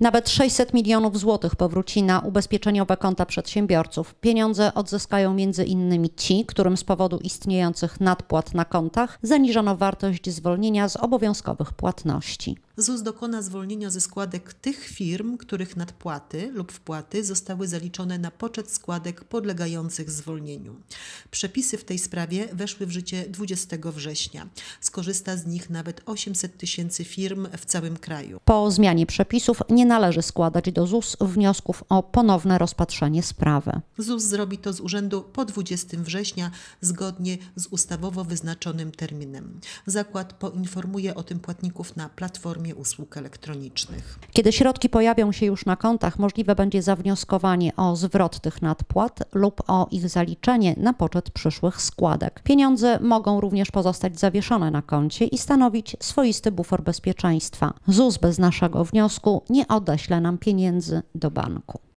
Nawet 600 milionów złotych powróci na ubezpieczeniowe konta przedsiębiorców. Pieniądze odzyskają między innymi ci, którym z powodu istniejących nadpłat na kontach zaniżono wartość zwolnienia z obowiązkowych płatności. ZUS dokona zwolnienia ze składek tych firm, których nadpłaty lub wpłaty zostały zaliczone na poczet składek podlegających zwolnieniu. Przepisy w tej sprawie weszły w życie 20 września. Skorzysta z nich nawet 800 tysięcy firm w całym kraju. Po zmianie przepisów nie należy składać do ZUS wniosków o ponowne rozpatrzenie sprawy. ZUS zrobi to z urzędu po 20 września zgodnie z ustawowo wyznaczonym terminem. Zakład poinformuje o tym płatników na platformie usług elektronicznych. Kiedy środki pojawią się już na kontach, możliwe będzie zawnioskowanie o zwrot tych nadpłat lub o ich zaliczenie na poczet przyszłych składek. Pieniądze mogą również pozostać zawieszone na koncie i stanowić swoisty bufor bezpieczeństwa. ZUS bez naszego wniosku nie odeśle nam pieniędzy do banku.